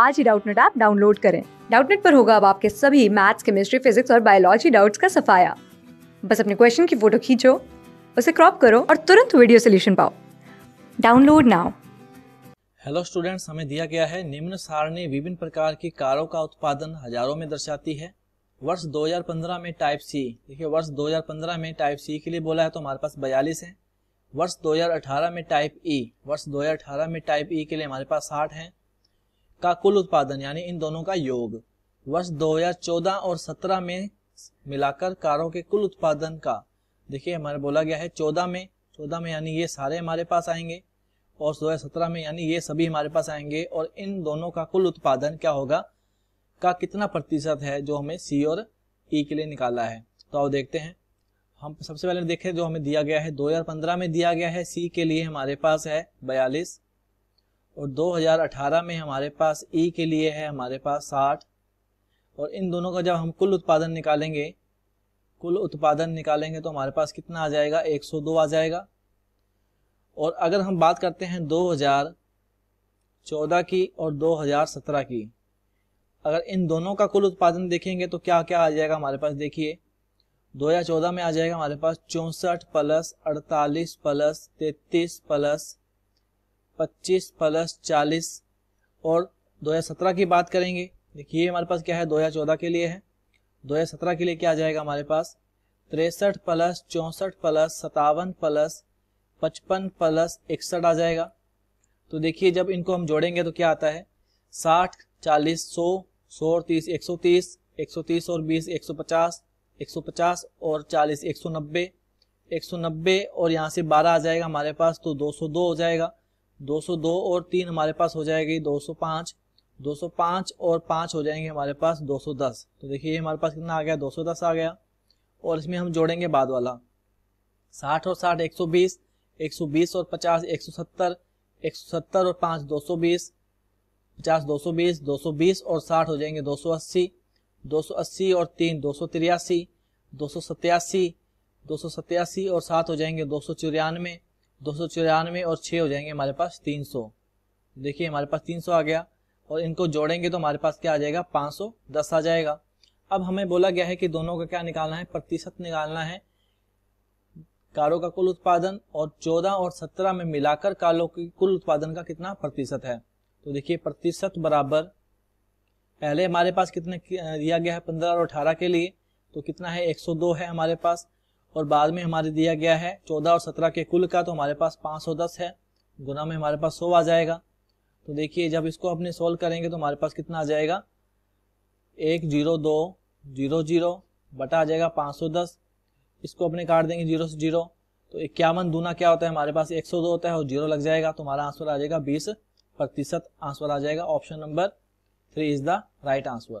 आज ही Doubtnut app download करें डाउटनेट पर होगा अब आपके सभी मैथ्स केमिस्ट्री फिजिक्स और बायोलॉजी डाउट्स का सफाया बस अपने क्वेश्चन की फोटो खींचो उसे क्रॉप करो और तुरंत वीडियो सोल्यूशन पाओ डाउनलोड नाउ हेलो स्टूडेंट्स हमें दिया गया है निम्न सारणी विभिन्न प्रकार की कारों का उत्पादन हजारों में दर्शाती है वर्ष 2015 में टाइप सी देखिए वर्ष 2015 में टाइप सी के लिए बोला है तो हमारे पास बयालीस है वर्ष 2018 में टाइप ई e, वर्ष 2018 में टाइप ई e के लिए हमारे पास साठ है का कुल उत्पादन यानी इन दोनों का योग वर्ष 2014 और 17 में मिलाकर कारों के कुल उत्पादन का देखिए हमारे बोला गया है 14 में 14 में यानी ये सारे हमारे पास आएंगे और 2017 में यानी ये सभी हमारे पास आएंगे और इन दोनों का कुल उत्पादन क्या होगा का कितना प्रतिशत है जो हमें सी और ई के लिए निकाला है तो आओ देखते हैं हम सबसे पहले देखें जो हमें दिया गया है 2015 में दिया गया है सी के लिए हमारे पास है बयालीस और 2018 में हमारे पास ई e के लिए है हमारे पास 60 और इन दोनों का जब हम कुल उत्पादन निकालेंगे कुल उत्पादन निकालेंगे तो हमारे पास कितना आ जाएगा 102 आ जाएगा और अगर हम बात करते हैं 2014 की और 2017 की अगर इन दोनों का कुल उत्पादन देखेंगे तो क्या क्या आ जाएगा हमारे पास देखिए 2014 में आ जाएगा हमारे पास चौंसठ प्लस अड़तालीस प्लस तैतीस प्लस पच्चीस प्लस चालीस और दो हजार सत्रह की बात करेंगे देखिए हमारे पास क्या है दो हजार चौदह के लिए है दो हजार सत्रह के लिए क्या आ जाएगा हमारे पास तिरसठ प्लस चौसठ प्लस सतावन प्लस पचपन प्लस इकसठ आ जाएगा तो देखिए जब इनको हम जोड़ेंगे तो क्या आता है साठ चालीस सौ सौ और तीस एक सौ तीस एक सौ तीस और बीस एक सौ पचास एक सौ पचास और चालीस एक सौ नब्बे एक सौ नब्बे और यहाँ से बारह आ जाएगा हमारे पास तो दो सौ दो हो जाएगा 202 और तीन हमारे पास हो जाएगी 205 205 और पाँच हो जाएंगे हमारे पास 210 तो देखिए हमारे पास कितना आ गया 210 आ गया और इसमें हम जोड़ेंगे बाद वाला 60 और 60 120 120 और 50 170 170 और 5 220 50 220 220 और 60 हो जाएंगे 280 280 और 3 दो सौ तिरासी दो सौ दो सौ सत्यासी और सात हो जाएंगे दो सौ चौरानवे दो सौ चौरानवे और छः हो जाएंगे हमारे पास तीन सौ देखिए हमारे पास तीन सौ आ गया और इनको जोड़ेंगे तो हमारे पास क्या आ जाएगा पाँच सौ दस आ जाएगा अब हमें बोला गया है कि दोनों का क्या निकालना है प्रतिशत निकालना है कारों का कुल उत्पादन और चौदह और सत्रह में मिलाकर कारों के कुल उत्पादन का कितना प्रतिशत है तो देखिए प्रतिशत बराबर पहले हमारे पास कितने दिया गया है पंद्रह और अठारह के लिए तो कितना है एक सौ दो है हमारे पास और बाद में हमारे दिया गया है चौदह और सत्रह के कुल का तो हमारे पास पाँच सौ दस है गुना में हमारे पास सौ आ जाएगा तो देखिए जब इसको अपने सोल्व करेंगे तो हमारे पास कितना आ जाएगा एक जीरो दो जीरो जीरो बटा आ जाएगा पाँच सौ दस इसको अपने काट देंगे जीरो से जीरो तो इक्यावन दूना क्या होता है हमारे पास एक सौ दो होता है और जीरो लग जाएगा तो हमारा आंसर आ जाएगा बीस प्रतिशत आंसर आ जाएगा option number three is the right answer